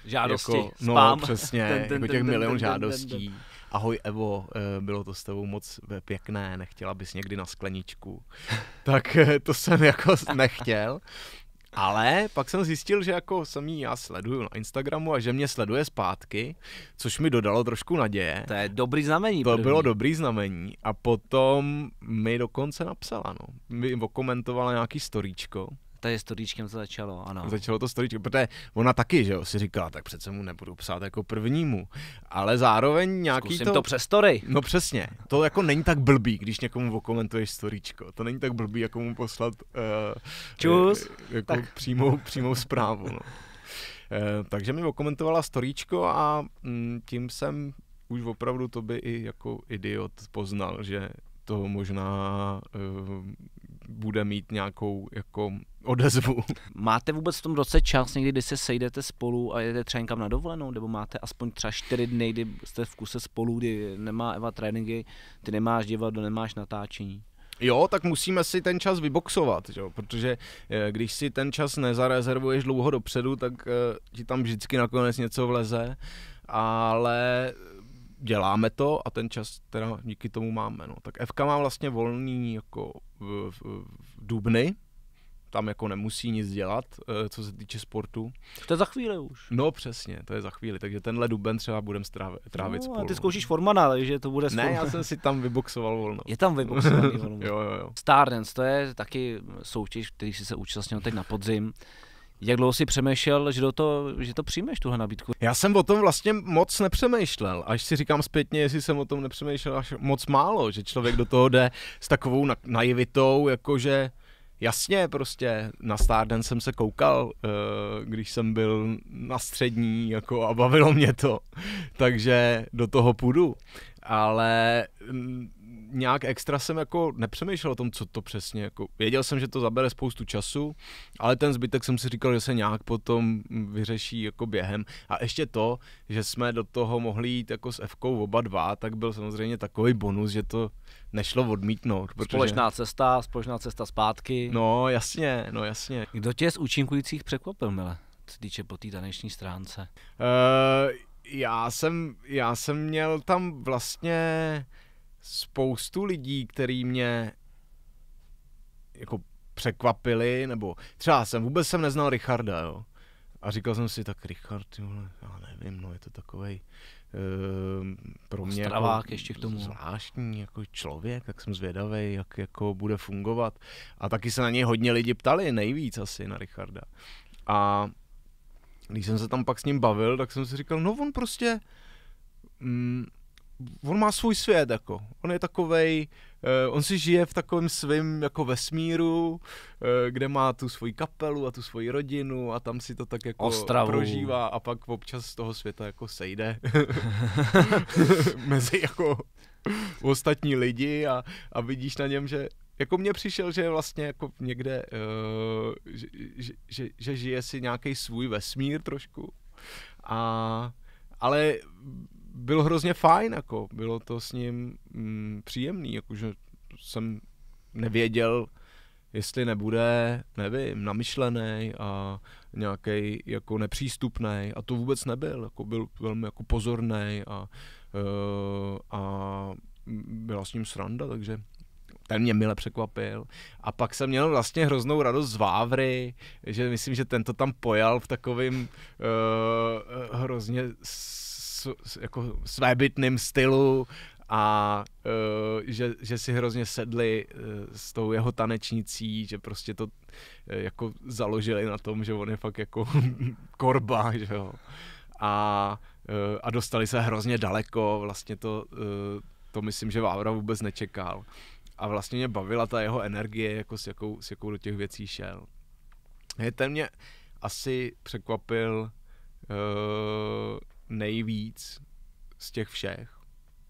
Žádosti, jako, No přesně, (laughs) ten, ten, jako těch ten, milion ten, žádostí. Ten, ten, ten. Ahoj Evo, eh, bylo to s tebou moc eh, pěkné, nechtěla bys někdy na skleničku. (laughs) tak to jsem jako nechtěl. Ale pak jsem zjistil, že jako samý já sleduju na Instagramu a že mě sleduje zpátky, což mi dodalo trošku naděje. To je dobrý znamení. To první. bylo dobrý znamení. A potom mi dokonce napsala, no. Mi okomentovala nějaký storíčko Tady s storíčkem to začalo, ano. Začalo to storíčkem, protože ona taky, že jo, si říká, tak přece mu nebudu psát jako prvnímu, ale zároveň nějaký Zkusím to... to přes story. No přesně, to jako není tak blbý, když někomu okomentuješ storíčko, to není tak blbý, jako mu poslat uh, Čus. jako tak. přímou, přímou zprávu, no. Uh, takže mi okomentovala storíčko a mm, tím jsem už opravdu to by i jako idiot poznal, že to možná uh, bude mít nějakou jako odezvu. (laughs) Máte vůbec v tom roce čas někdy, kdy se sejdete spolu a jedete třeba někam na dovolenou, nebo máte aspoň třeba čtyři dny, kdy jste v kuse spolu, kdy nemá Eva tréninky, ty nemáš divadlo, nemáš natáčení? Jo, tak musíme si ten čas vyboxovat, jo? protože eh, když si ten čas nezarezervuješ dlouho dopředu, tak eh, ti tam vždycky nakonec něco vleze, ale děláme to a ten čas teda díky tomu máme. No. Tak FK má vlastně volný jako v, v, v dubny, tam jako nemusí nic dělat, eh, co se týče sportu. To je za chvíli už. No přesně, to je za chvíli, takže tenhle duben třeba budeme strávit, no, trávit no, spolu. A ty zkoušíš formana, takže to bude spolu. Ne, já jsem si tam vyboxoval volno. Je tam vyboxovaný volno. (laughs) jo, jo, jo. Stardance, to je taky soutěž, který si se účastnil teď na podzim. Jak dlouho si přemýšlel, že, do to, že to přijmeš, tuhle nabídku? Já jsem o tom vlastně moc nepřemýšlel, až si říkám zpětně, jestli jsem o tom nepřemýšlel až moc málo, že člověk do toho jde s takovou na, naivitou, jakože jasně, prostě na Starden jsem se koukal, eh, když jsem byl na střední, jako a bavilo mě to, (laughs) takže do toho půjdu, ale mm, nějak extra jsem jako nepřemýšlel o tom, co to přesně, jako věděl jsem, že to zabere spoustu času, ale ten zbytek jsem si říkal, že se nějak potom vyřeší jako během a ještě to, že jsme do toho mohli jít jako s Fkou oba dva, tak byl samozřejmě takový bonus, že to nešlo odmítnout. Protože... Společná cesta, společná cesta zpátky. No jasně, no jasně. Kdo tě z účinkujících překvapil, Mile, co týče po té tý taneční stránce? Uh, já jsem, já jsem měl tam vlastně spoustu lidí, který mě jako překvapili, nebo třeba jsem vůbec jsem neznal Richarda, jo. A říkal jsem si, tak Richard, jo, já nevím, no je to takovej uh, pro mě Stravák jako ještě k tomu. zvláštní jako člověk, tak jsem zvědavý, jak jako bude fungovat. A taky se na něj hodně lidi ptali, nejvíc asi na Richarda. A když jsem se tam pak s ním bavil, tak jsem si říkal, no on prostě, mm, on má svůj svět, jako. On je takovej, uh, on si žije v takovém svém jako vesmíru, uh, kde má tu svoji kapelu a tu svoji rodinu a tam si to tak jako Ostravu. prožívá a pak občas z toho světa jako sejde (laughs) (laughs) mezi jako ostatní lidi a, a vidíš na něm, že jako mně přišel, že vlastně jako někde, uh, že, že, že, že žije si nějaký svůj vesmír trošku a ale byl hrozně fajn, jako, bylo to s ním mm, příjemný, jakože jsem nevěděl, jestli nebude, nevím, namyšlený a nějaký jako nepřístupný a to vůbec nebyl, jako byl velmi jako pozorný a, uh, a byla s ním sranda, takže ten mě mile překvapil. A pak jsem měl vlastně hroznou radost z Vávry, že myslím, že ten to tam pojal v takovým uh, hrozně s, jako svébytným stylu a uh, že, že si hrozně sedli uh, s tou jeho tanečnicí, že prostě to uh, jako založili na tom, že on je fakt jako (laughs) korba, že jo. A, uh, a dostali se hrozně daleko, vlastně to, uh, to myslím, že Vávra vůbec nečekal. A vlastně mě bavila ta jeho energie, jako s jakou, s jakou do těch věcí šel. Je ten mě asi překvapil uh, nejvíc z těch všech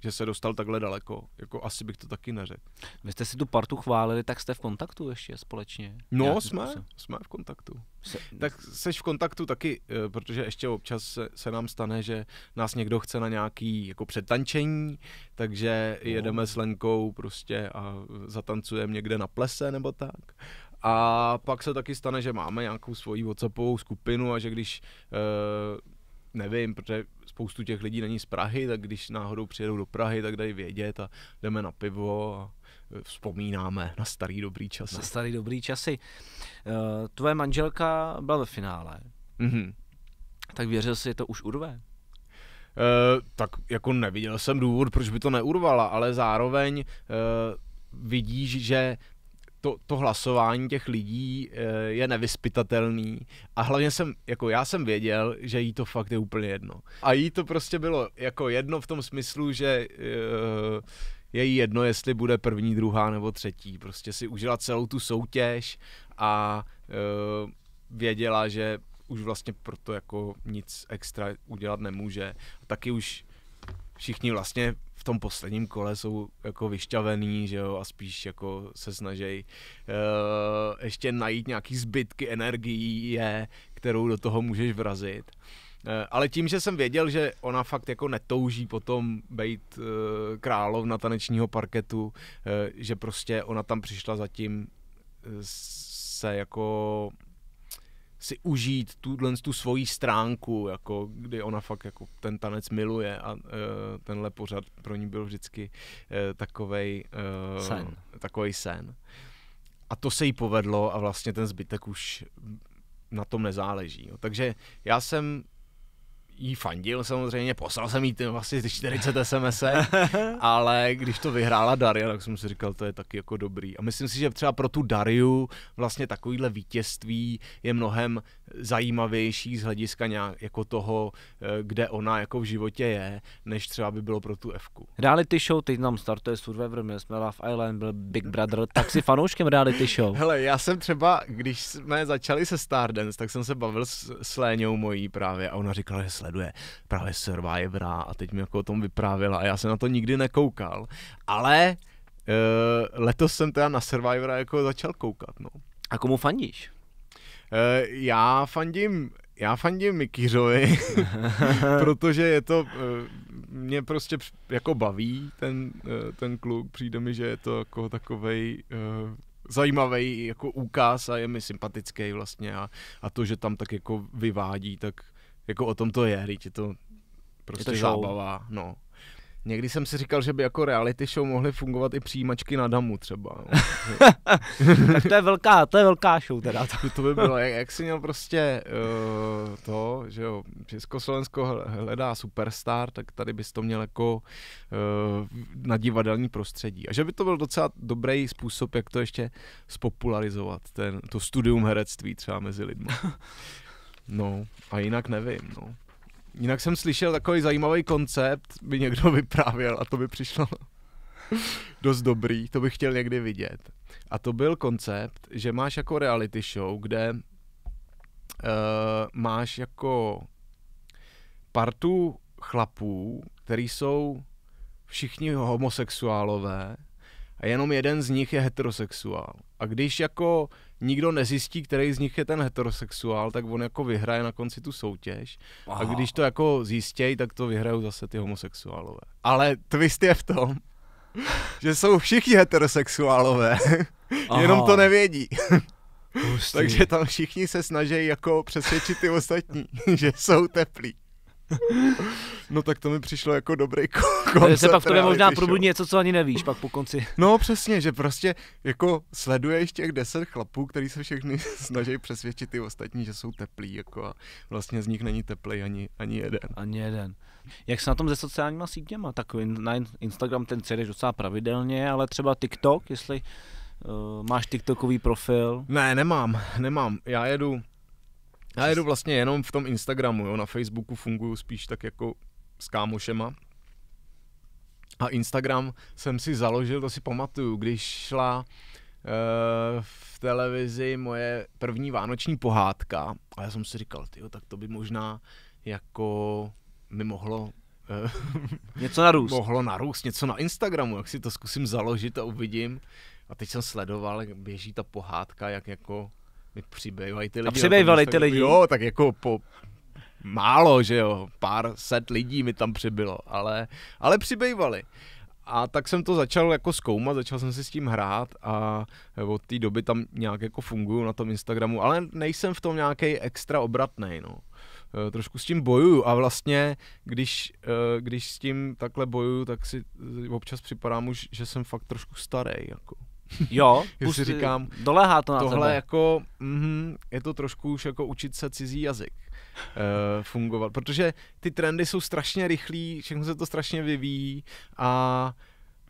že se dostal takhle daleko. Jako asi bych to taky neřekl. Vy jste si tu partu chválili, tak jste v kontaktu ještě společně? No, Nějakým jsme, způsobem. jsme v kontaktu. Se... Tak seš v kontaktu taky, eh, protože ještě občas se, se nám stane, že nás někdo chce na nějaký jako předtančení, takže no. jedeme s Lenkou prostě a zatancujeme někde na plese nebo tak. A pak se taky stane, že máme nějakou svoji WhatsAppovou skupinu a že když uh, nevím, protože spoustu těch lidí není z Prahy, tak když náhodou přijedou do Prahy, tak dají vědět a jdeme na pivo a e, vzpomínáme na starý dobrý časy. Na starý dobrý časy. E, tvoje manželka byla ve finále. Mm-hmm. Tak věřil jsi, že to už urve? E, tak jako neviděl jsem důvod, proč by to neurvala, ale zároveň e, vidíš, že to, to hlasování těch lidí eh, je nevyspytatelný a hlavně jsem, jako já jsem věděl, že jí to fakt je úplně jedno. A jí to prostě bylo jako jedno v tom smyslu, že eh, je jí jedno, jestli bude první, druhá nebo třetí. Prostě si užila celou tu soutěž a eh, věděla, že už vlastně proto jako nic extra udělat nemůže. Taky už všichni vlastně v tom posledním kole jsou jako vyšťavený, že jo, a spíš jako se snaží uh, eh, ještě najít nějaký zbytky energie, kterou do toho můžeš vrazit. Uh, ale tím, že jsem věděl, že ona fakt jako netouží potom být uh, eh, královna tanečního parketu, uh, že prostě ona tam přišla zatím se jako si užít tuhle tu svoji stránku, jako, kdy ona fakt jako ten tanec miluje a uh, tenhle pořad pro ní byl vždycky uh, takovej, uh, sen. takovej sen. A to se jí povedlo a vlastně ten zbytek už na tom nezáleží. Jo. Takže já jsem jí fandil samozřejmě, poslal jsem jí tím vlastně 40 sms (laughs) ale když to vyhrála Daria, tak jsem si říkal, to je taky jako dobrý. A myslím si, že třeba pro tu Dariu vlastně takovýhle vítězství je mnohem zajímavější z hlediska nějak jako toho, eh, kde ona jako v životě je, než třeba by bylo pro tu f Reality show, teď nám startuje Survivor, měli jsme Love Island, byl Big Brother, tak si fanouškem reality show. (laughs) Hele, já jsem třeba, když jsme začali se Stardance, tak jsem se bavil s, s Léňou mojí právě a ona říkala, že sleduje právě Survivor, a teď mi jako o tom vyprávila, a já jsem na to nikdy nekoukal, ale Uh, letos jsem teda na Survivor jako začal koukat, no. A komu fandíš? Eh, já fandím já fandím Mikýřovi, (laughs) protože je to, eh, mě prostě jako baví ten, eh, ten kluk, přijde mi, že je to jako takovej zajímavý jako úkaz a je mi sympatický vlastně a, a to, že tam tak jako vyvádí, tak jako o tom to je, je to prostě je to zábava, no. Někdy jsem si říkal, že by jako reality show mohly fungovat i přijímačky na damu třeba. No. (laughs) tak to je velká, to je velká show teda. To, (laughs) to by bylo, jak, jak jsi měl prostě uh, to, že jo, Československo hledá superstar, tak tady bys to měl jako uh, na divadelní prostředí. A že by to byl docela dobrý způsob, jak to ještě spopularizovat, ten, to studium herectví třeba mezi lidmi. (laughs) No, a jinak nevím, no. Jinak jsem slyšel takový zajímavý koncept, by někdo (laughs) vyprávěl a to by přišlo (laughs) dost dobrý, to bych chtěl někdy vidět. A to byl koncept, že máš jako reality show, kde uh, máš jako partu chlapů, který jsou všichni homosexuálové a jenom jeden z nich je heterosexuál. A když jako nikdo nezjistí, který z nich je ten heterosexuál, tak on jako vyhraje na konci tu soutěž. Aha. A když to jako zjistějí, tak to vyhrajou zase ty homosexuálové. Ale twist je v tom, (laughs) že jsou všichni heterosexuálové, (laughs) Aha. jenom to nevědí. (laughs) Takže tam všichni se snaží jako přesvědčit ty ostatní, že jsou teplí. No tak to mi přišlo jako dobrý (laughs) koncept. Se pak v tobě možná probudí něco, co ani nevíš pak po konci. No přesně, že prostě jako sleduješ těch deset chlapů, který se všechny (laughs) snaží přesvědčit ty ostatní, že jsou teplí jako a vlastně z nich není teplý ani, ani jeden. Ani jeden. Jak se na tom se sociálníma sítěma? Tak na Instagram ten jedeš docela pravidelně, ale třeba TikTok, jestli Uh, máš TikTokový profil? Ne, nemám, nemám. Já jedu já jedu vlastně jenom v tom Instagramu, jo. na Facebooku funguju spíš tak jako s kámošema. A Instagram jsem si založil, to si pamatuju, když šla uh, v televizi moje první vánoční pohádka. A já jsem si říkal, tyjo, tak to by možná jako mi mohlo eh, (laughs) něco narůst. Mohlo narůst něco na Instagramu, jak si to zkusím založit a uvidím. A teď jsem sledoval, jak běží ta pohádka, jak jako mi přibývají ty lidi. A přibývali ty lidi. Jo, tak jako po málo, že jo, pár set lidí mi tam přibylo, ale, ale přibývali. A tak jsem to začal jako zkoumat, začal jsem si s tím hrát a od té doby tam nějak jako funguju na tom Instagramu, ale nejsem v tom nějaký extra obratný, no. E, trošku s tím bojuju a vlastně, když, e, když s tím takhle bojuju, tak si občas připadám už, že jsem fakt trošku starý, jako. Jo, si (laughs) říkám, dolehá to na tohle tebe. jako, mm, je to trošku už jako učit se cizí jazyk uh, fungovat, protože ty trendy jsou strašně rychlí, všechno se to strašně vyvíjí a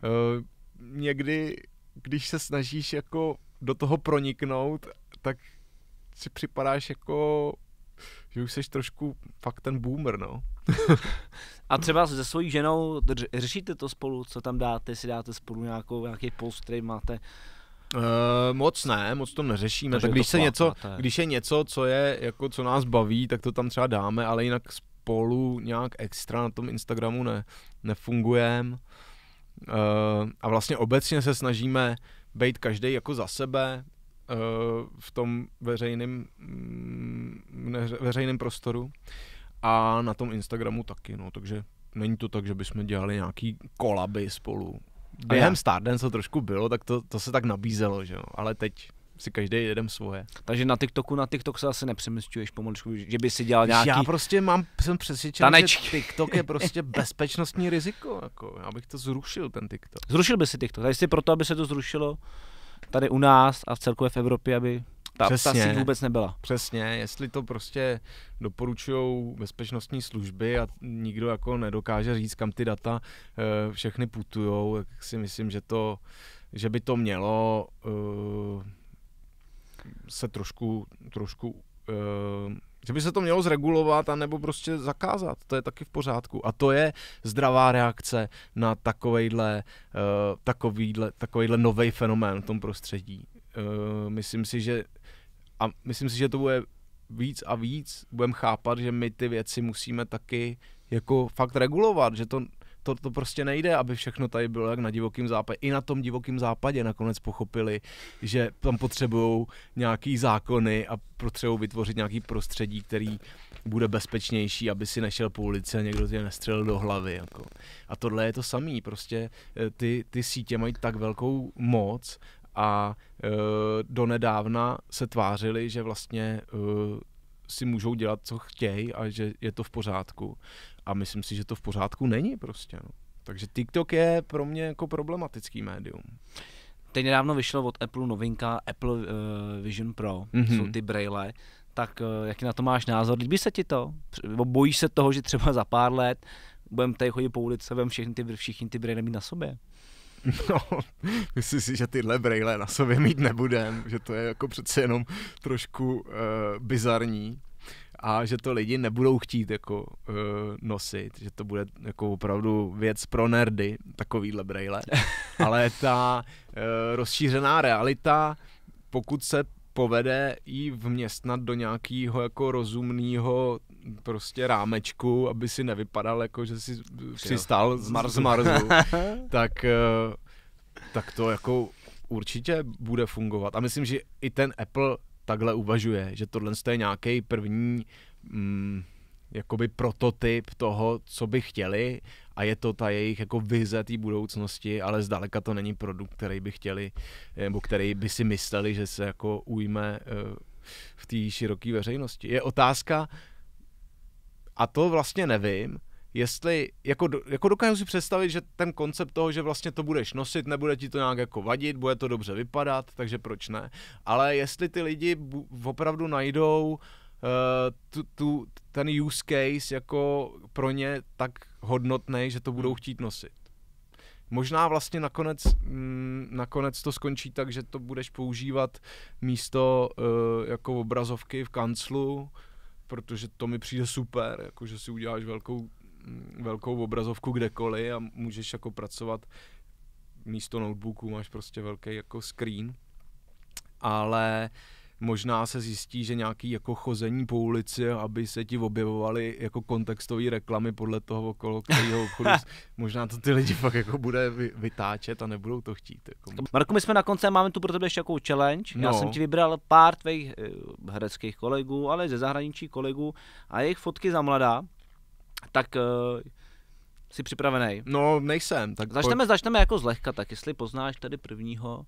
uh, někdy, když se snažíš jako do toho proniknout, tak si připadáš jako, že už seš trošku fakt ten boomer, no. (laughs) A třeba se svojí ženou řešíte to spolu, co tam dáte, si dáte spolu nějakou, nějaký post, který máte? Uh, moc ne, moc to neřešíme. Takže tak když, se plátnáte. něco, když je něco, co je, jako co nás baví, tak to tam třeba dáme, ale jinak spolu nějak extra na tom Instagramu ne, nefungujeme. Uh, a vlastně obecně se snažíme být každý jako za sebe uh, v tom veřejném mm, veřejným prostoru a na tom Instagramu taky, no, takže není to tak, že bychom dělali nějaký kolaby spolu. Během Stardance to trošku bylo, tak to, to se tak nabízelo, že jo, ale teď si každý jedem svoje. Takže na TikToku, na TikTok se asi nepřemysťuješ pomalu, že by si dělal nějaký... Já prostě mám, jsem přesvědčen, tanečky. že TikTok je prostě (laughs) bezpečnostní riziko, jako, já bych to zrušil, ten TikTok. Zrušil by si TikTok, tak jestli proto, aby se to zrušilo tady u nás a v celkově v Evropě, aby ta, Přesně. ta síť vůbec nebyla. Přesně, jestli to prostě doporučují bezpečnostní služby a nikdo jako nedokáže říct, kam ty data eh, všechny putujou, tak si myslím, že to, že by to mělo eh, se trošku, trošku eh, že by se to mělo zregulovat a nebo prostě zakázat, to je taky v pořádku. A to je zdravá reakce na takovejhle, uh, takovýhle, takovýhle nový fenomén v tom prostředí. Uh, myslím si, že a myslím si, že to bude víc a víc, budeme chápat, že my ty věci musíme taky jako fakt regulovat, že to, to, to prostě nejde, aby všechno tady bylo jak na divokém západě. I na tom divokém západě nakonec pochopili, že tam potřebují nějaký zákony a potřebují vytvořit nějaký prostředí, který bude bezpečnější, aby si nešel po ulici a někdo tě nestřelil do hlavy. Jako. A tohle je to samý, prostě eh, ty, ty sítě mají tak velkou moc a uh, donedávna se tvářili, že vlastně uh, si můžou dělat, co chtějí a že je to v pořádku. A myslím si, že to v pořádku není prostě. No. Takže TikTok je pro mě jako problematický médium. Teď nedávno vyšlo od Apple novinka Apple uh, Vision Pro, mm-hmm. jsou ty braille, tak uh, jaký na to máš názor? Líbí se ti to? Bojíš se toho, že třeba za pár let budeme tady chodit po ulici, budeme všichni ty, všichni ty braille mít na sobě? (laughs) No, myslím si, že tyhle brejle na sobě mít nebudem, že to je jako přece jenom trošku uh, bizarní a že to lidi nebudou chtít jako uh, nosit, že to bude jako opravdu věc pro nerdy, takovýhle brejle. (laughs) Ale ta uh, rozšířená realita, pokud se povede jí vměstnat do nějakého jako rozumného prostě rámečku, aby si nevypadal jako, že si přistál z, Mar- z Marzu, (laughs) tak, eh, tak to jako určitě bude fungovat. A myslím, že i ten Apple takhle uvažuje, že tohle je nějaký první mm, jakoby prototyp toho, co by chtěli a je to ta jejich jako vize té budoucnosti, ale zdaleka to není produkt, který by chtěli, eh, nebo který by si mysleli, že se jako ujme eh, v té široké veřejnosti. Je otázka, a to vlastně nevím, jestli, jako, jako dokážu si představit, že ten koncept toho, že vlastně to budeš nosit, nebude ti to nějak jako vadit, bude to dobře vypadat, takže proč ne, ale jestli ty lidi opravdu najdou uh, tu, tu, ten use case jako pro ně tak hodnotný, že to budou hmm. chtít nosit. Možná vlastně nakonec, mm, nakonec to skončí tak, že to budeš používat místo uh, jako obrazovky v kanclu, protože to mi přijde super, jako že si uděláš velkou, mm, velkou obrazovku kdekoliv a můžeš jako pracovat místo notebooku, máš prostě velký jako screen, ale uh, možná se zjistí, že nějaký jako chození po ulici, aby se ti objevovaly jako kontextové reklamy podle toho, okolo kterého obchodu, (laughs) možná to ty lidi fakt jako bude vytáčet a nebudou to chtít. Jako. Marku, my jsme na konci, máme tu pro tebe ještě jako challenge. No. Já jsem ti vybral pár tvých eh, hereckých kolegů, ale ze zahraničí kolegů a jejich fotky za mladá. Tak eh, Jsi připravený? No, nejsem. Tak začneme, pojď. začneme jako zlehka, tak jestli poznáš tady prvního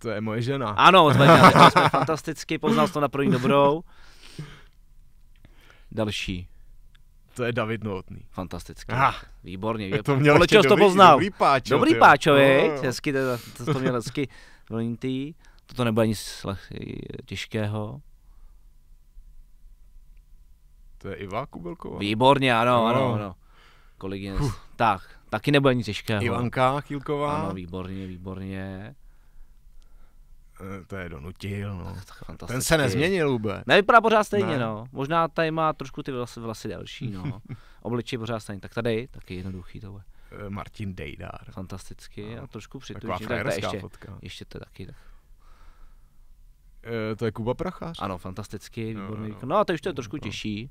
to je moje žena. Ano, zvedali (laughs) jsme fantasticky, poznal to na první dobrou. Další. To je David Novotný. Fantastický. Ah, Výborně. Vě... To měl ještě to poznal? Dobrý páčo. Dobrý tyjo. páčo, no, no, no. hezky, to, to, to měl hezky vlnitý. Toto nebude nic těžkého. To je Iva Kubelková. Výborně, ano, no. ano, ano. je. Tak, taky nebude nic těžkého. Ivanka Kilková. Ano, výborně, výborně. Eh, to je donutil, no. Ten se nezměnil vůbec. Nevypadá pořád stejně, ne. no. Možná tady má trošku ty vlasy, vlasy delší, no. (laughs) Obličej pořád stejně, Tak tady taky jednoduchý to bude. Eh, Martin Dejdar. Fantasticky no. a trošku Taková Tak ještě, fotka. ještě to taky. Tak. E, to je Kuba Prachář. Ano, fantasticky, výborný. No, no. no a to už to je no, trošku no. těžší.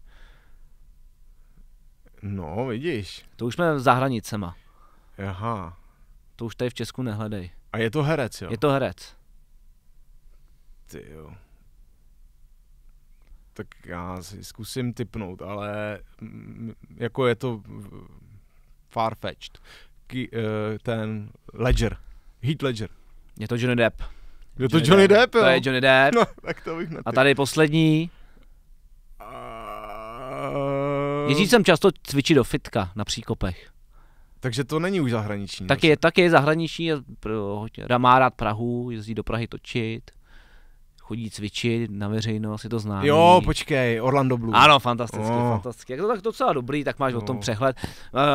No, vidíš. To už jsme za hranicema. Aha. To už tady v Česku nehledej. A je to herec, jo? Je to herec ty jo. Tak já si zkusím typnout, ale jako je to farfetched. Ki, uh, eh, ten Ledger, Heat Ledger. Je to Johnny Depp. Je to Johnny, Depp, Depp jo. To je Johnny Depp. No, tak to bych A tady poslední. Uh... Jezdí jsem často cvičit do fitka na příkopech. Takže to není už zahraniční. Tak je, tak je zahraniční, Ramárat rád Prahu, jezdí do Prahy točit chodí cvičit na veřejnost, je to známý. Jo, počkej, Orlando Bloom. Ano, fantastické oh. No. fantasticky. Jak to tak docela dobrý, tak máš oh. o tom no. přehled. Uh,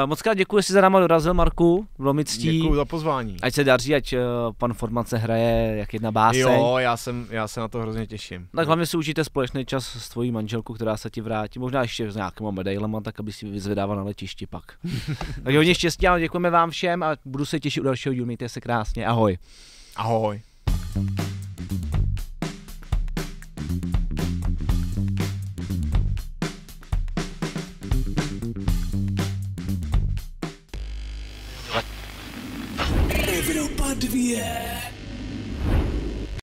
moc krát děkuji, že jsi za náma dorazil, Marku, bylo mi ctí. Děkuji za pozvání. Ať se daří, ať uh, pan Formace hraje jak jedna báseň. Jo, já, jsem, já se na to hrozně těším. Tak hlavně si užijte společný čas s tvojí manželkou, která se ti vrátí, možná ještě s nějakým medailem, tak aby si vyzvedával na letišti pak. (laughs) tak hodně štěstí, ale děkujeme vám všem a budu se těšit u dalšího dílu, mějte se krásně, ahoj. Ahoj. thank you Advier.